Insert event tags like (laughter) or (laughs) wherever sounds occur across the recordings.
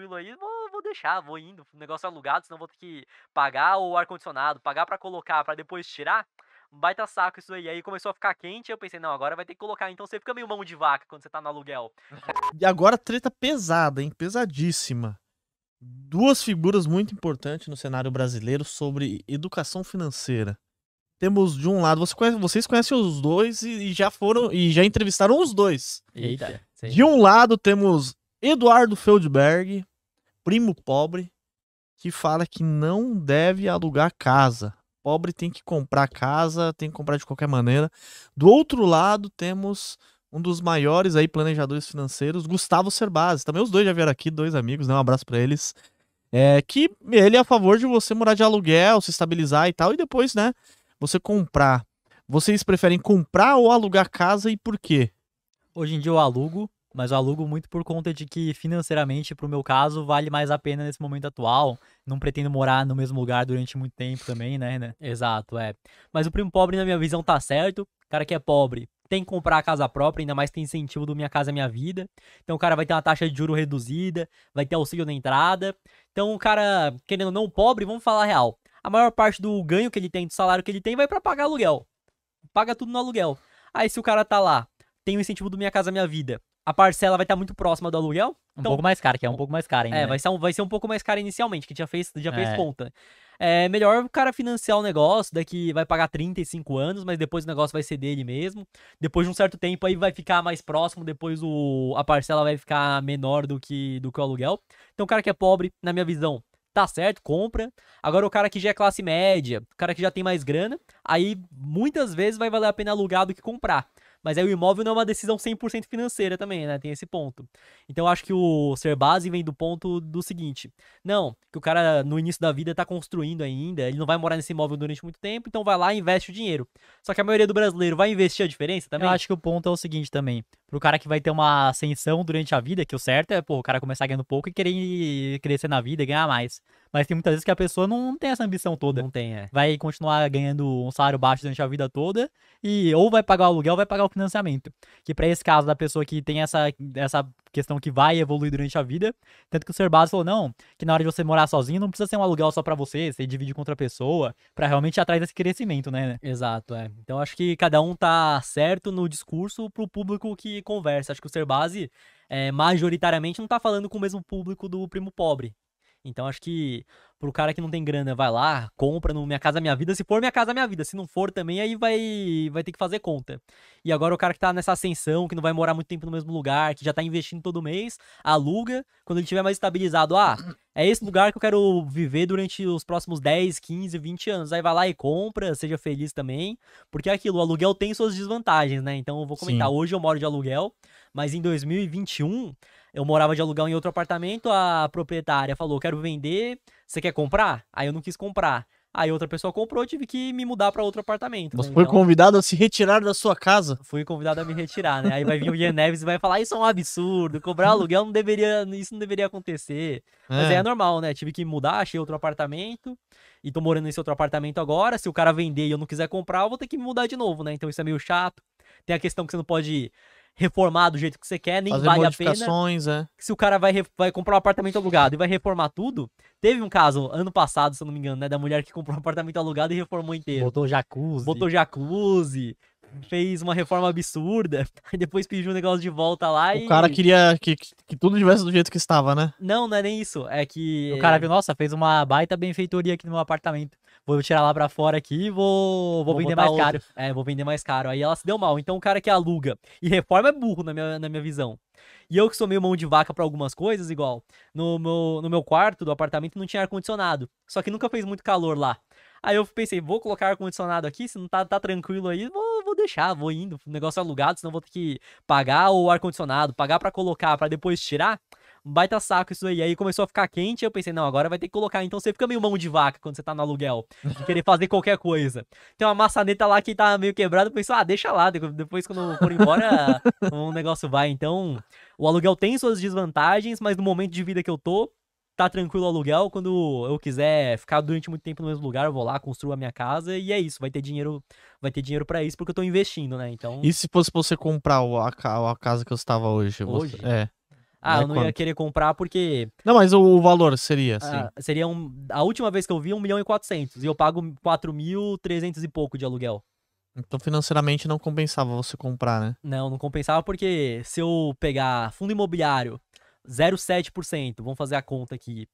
tranquilo aí, vou, vou deixar, vou indo. O negócio é alugado, senão vou ter que pagar o ar-condicionado, pagar para colocar, para depois tirar. Baita saco isso aí. Aí começou a ficar quente, eu pensei, não, agora vai ter que colocar. Então você fica meio mão de vaca quando você tá no aluguel. E agora treta pesada, hein? Pesadíssima. Duas figuras muito importantes no cenário brasileiro sobre educação financeira temos de um lado, você conhece, vocês conhecem os dois e, e, já foram e já entrevistaram os dois. Eita. De um lado temos Eduardo Feldberg, primo pobre, que fala que não deve alugar casa. Pobre tem que comprar casa, tem que comprar de qualquer maneira. Do outro lado, temos um dos maiores aí planejadores financeiros, Gustavo Cerbasi. Também os dois já vieram aqui, dois amigos, né? Um abraço para eles. É que ele é a favor de você morar de aluguel, se estabilizar e tal, e depois, né, você comprar. Vocês preferem comprar ou alugar casa e por quê? Hoje em dia eu alugo, mas eu alugo muito por conta de que financeiramente, pro meu caso, vale mais a pena nesse momento atual. Não pretendo morar no mesmo lugar durante muito tempo também, né, né? Exato, é. Mas o primo pobre, na minha visão, tá certo. Cara que é pobre tem que comprar a casa própria, ainda mais tem incentivo do Minha Casa é Minha Vida. Então o cara vai ter uma taxa de juro reduzida, vai ter auxílio na entrada. Então o cara, querendo ou não, pobre, vamos falar a real. A maior parte do ganho que ele tem, do salário que ele tem, vai para pagar aluguel. Paga tudo no aluguel. Aí se o cara tá lá, tem o incentivo do Minha Casa é Minha Vida, a parcela vai estar tá muito próxima do aluguel. Um então pouco mais cara, que é um pouco mais cara ainda. É, né? vai, ser um, vai ser um pouco mais cara inicialmente, que já fez, já fez é. conta. É melhor o cara financiar o negócio, daqui vai pagar 35 anos, mas depois o negócio vai ser dele mesmo. Depois de um certo tempo aí vai ficar mais próximo, depois o, a parcela vai ficar menor do que, do que o aluguel. Então o cara que é pobre, na minha visão, tá certo, compra. Agora o cara que já é classe média, o cara que já tem mais grana, aí muitas vezes vai valer a pena alugar do que comprar. Mas aí o imóvel não é uma decisão 100% financeira também, né? Tem esse ponto. Então eu acho que o ser base vem do ponto do seguinte: não, que o cara no início da vida tá construindo ainda, ele não vai morar nesse imóvel durante muito tempo, então vai lá e investe o dinheiro. Só que a maioria do brasileiro vai investir a diferença também? Eu acho que o ponto é o seguinte também: pro cara que vai ter uma ascensão durante a vida, que o certo é, pô, o cara começar ganhando pouco e querer crescer na vida e ganhar mais. Mas tem muitas vezes que a pessoa não tem essa ambição toda. Não tem, é. Vai continuar ganhando um salário baixo durante a vida toda e ou vai pagar o aluguel ou vai pagar o financiamento. Que para esse caso da pessoa que tem essa, essa questão que vai evoluir durante a vida, tanto que o Basso falou, não, que na hora de você morar sozinho não precisa ser um aluguel só para você, você divide com outra pessoa, para realmente atrair esse crescimento, né, né? Exato, é. Então acho que cada um tá certo no discurso pro público que conversa. Acho que o base é, majoritariamente, não tá falando com o mesmo público do Primo Pobre. Então acho que pro cara que não tem grana, vai lá, compra no Minha Casa Minha Vida, se for Minha Casa Minha Vida, se não for também, aí vai, vai ter que fazer conta. E agora o cara que tá nessa ascensão, que não vai morar muito tempo no mesmo lugar, que já tá investindo todo mês, aluga, quando ele tiver mais estabilizado, ah, é esse lugar que eu quero viver durante os próximos 10, 15, 20 anos. Aí vai lá e compra, seja feliz também, porque é aquilo, o aluguel tem suas desvantagens, né? Então eu vou comentar, Sim. hoje eu moro de aluguel, mas em 2021 eu morava de aluguel em outro apartamento, a proprietária falou, quero vender, você quer comprar? Aí eu não quis comprar. Aí outra pessoa comprou, eu tive que me mudar para outro apartamento. Você né? foi então, convidado a se retirar da sua casa? Fui convidado a me retirar, né? Aí vai vir o Ian Neves e vai falar: ah, Isso é um absurdo, cobrar aluguel não deveria, isso não deveria acontecer. É. Mas é normal, né? Tive que mudar, achei outro apartamento e tô morando nesse outro apartamento agora. Se o cara vender e eu não quiser comprar, eu vou ter que me mudar de novo, né? Então isso é meio chato. Tem a questão que você não pode reformar do jeito que você quer, nem Fazer vale a pena. É. Se o cara vai, vai comprar um apartamento alugado e vai reformar tudo. Teve um caso ano passado, se eu não me engano, né? Da mulher que comprou um apartamento alugado e reformou inteiro. Botou jacuzzi. Botou jacuzzi. Fez uma reforma absurda, (laughs) aí depois pediu um negócio de volta lá o e. O cara queria que, que, que tudo tivesse do jeito que estava, né? Não, não é nem isso. É que. O cara viu, nossa, fez uma baita benfeitoria aqui no meu apartamento vou tirar lá pra fora aqui e vou, vou, vou vender mais outro. caro. É, vou vender mais caro. Aí ela se deu mal. Então o cara que aluga e reforma é burro na minha, na minha visão. E eu que sou meio mão de vaca para algumas coisas, igual, no meu, no meu quarto do apartamento não tinha ar-condicionado. Só que nunca fez muito calor lá. Aí eu pensei, vou colocar ar-condicionado aqui, se não tá, tá tranquilo aí, vou, vou deixar, vou indo. O negócio é alugado, senão vou ter que pagar o ar-condicionado, pagar para colocar, para depois tirar um baita saco isso aí. Aí começou a ficar quente, eu pensei, não, agora vai ter que colocar. Então você fica meio mão de vaca quando você tá no aluguel, de querer (laughs) fazer qualquer coisa. Tem uma maçaneta lá que tá meio quebrada, eu pensei, ah, deixa lá, depois quando for embora, o (laughs) um negócio vai. Então, o aluguel tem suas desvantagens, mas no momento de vida que eu tô, tá tranquilo o aluguel. Quando eu quiser ficar durante muito tempo no mesmo lugar, eu vou lá, construo a minha casa e é isso. Vai ter dinheiro, vai ter dinheiro para isso porque eu tô investindo, né? Então. E se fosse você comprar a, casa que eu estava hoje? Hoje? Você... É. Ah, é eu não quanto? ia querer comprar porque. Não, mas o, o valor seria assim. Ah, seria um, a última vez que eu vi, 1 milhão e 400. E eu pago 4.300 e pouco de aluguel. Então, financeiramente, não compensava você comprar, né? Não, não compensava porque se eu pegar fundo imobiliário, 0,7%, vamos fazer a conta aqui.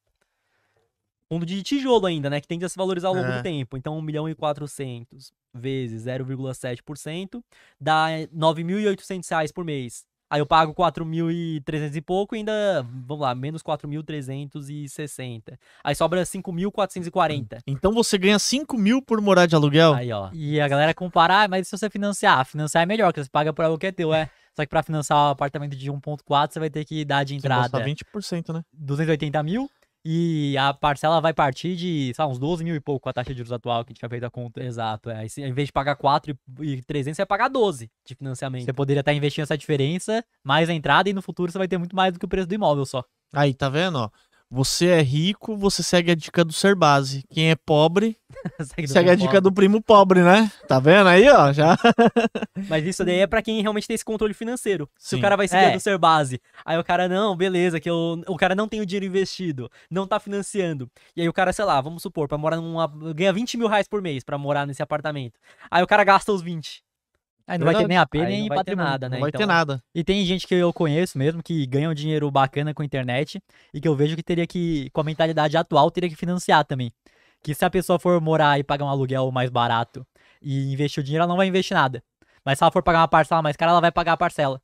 Fundo de tijolo ainda, né? Que tende a se valorizar ao longo é. do tempo. Então, 1 milhão e 400 vezes 0,7% dá 9.800 reais por mês. Aí eu pago 4.300 e pouco e ainda, vamos lá, menos 4.360. Aí sobra 5.440. Então você ganha 5 mil por morar de aluguel? Aí, ó. E a galera compara, ah, mas se você financiar? Ah, financiar é melhor, porque você paga por algo que é teu, é. Só que para financiar o um apartamento de 1.4, você vai ter que dar de entrada. Você 20%, né? 280 mil. E a parcela vai partir de, sabe, uns 12 mil e pouco com a taxa de juros atual que a gente vai feito a conta. Exato. É. se, ao invés de pagar 4 e 300, você vai pagar 12 de financiamento. Você poderia estar investindo essa diferença, mais a entrada, e no futuro você vai ter muito mais do que o preço do imóvel só. Aí, tá vendo? Ó? Você é rico, você segue a dica do ser base. Quem é pobre, (laughs) segue, segue a dica pobre. do primo pobre, né? Tá vendo aí, ó? Já. (laughs) Mas isso daí é para quem realmente tem esse controle financeiro. Se o cara vai seguir é. do ser base, aí o cara, não, beleza, que eu, o cara não tem o dinheiro investido, não tá financiando. E aí o cara, sei lá, vamos supor, para morar numa. ganha 20 mil reais por mês para morar nesse apartamento. Aí o cara gasta os 20. Aí não Verdade. vai ter nem AP, Aí nem vai ter nada, né? Não vai então, ter nada. E tem gente que eu conheço mesmo que ganha um dinheiro bacana com a internet e que eu vejo que teria que, com a mentalidade atual, teria que financiar também. Que se a pessoa for morar e pagar um aluguel mais barato e investir o dinheiro, ela não vai investir nada. Mas se ela for pagar uma parcela mais cara, ela vai pagar a parcela.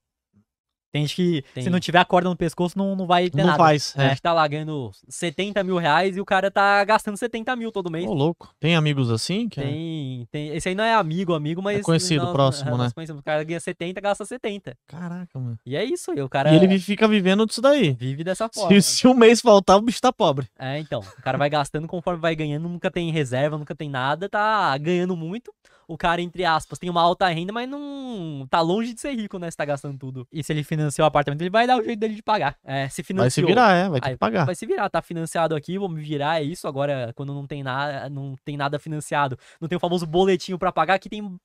Tem gente que, Tem. se não tiver a corda no pescoço, não, não vai ter não nada. Não faz. A é. gente tá lá ganhando 70 mil reais e o cara tá gastando 70 mil todo mês. Ô, louco. Tem amigos assim? Que é? tem, é... tem. Esse aí não é amigo, amigo, mas. É conhecido, nós, próximo, é, né? O cara ganha 70, gasta 70. Caraca, mano. E é isso. aí. o cara... e ele fica vivendo disso daí. Vive dessa forma. Se, se um mês faltar, o bicho tá pobre. É, então. O cara vai gastando conforme vai ganhando, nunca tem reserva, nunca tem nada, tá ganhando muito o cara, entre aspas, tem uma alta renda, mas não tá longe de ser rico, né? Se tá gastando tudo. E se ele financiou o apartamento, ele vai dar o jeito dele de pagar. É, se financiou. Vai se virar, é, vai ter aí, que pagar. Vai se virar, tá financiado aqui, vou me virar, é isso. Agora, quando não tem nada, não tem nada financiado, não tem o famoso boletinho para pagar, que tem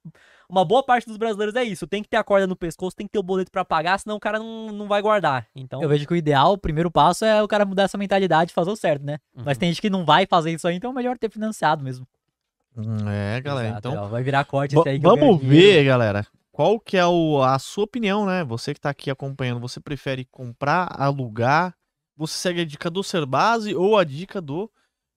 uma boa parte dos brasileiros é isso. Tem que ter a corda no pescoço, tem que ter o boleto para pagar, senão o cara não, não vai guardar. Então, eu vejo que o ideal, o primeiro passo é o cara mudar essa mentalidade e fazer o certo, né? Uhum. Mas tem gente que não vai fazer isso aí, então é melhor ter financiado mesmo. Hum, é, galera. Exato, então, ó, vai virar corte esse aí. vamos ver, galera. Qual que é o, a sua opinião, né? Você que tá aqui acompanhando, você prefere comprar, alugar? Você segue a dica do Serbase ou a dica do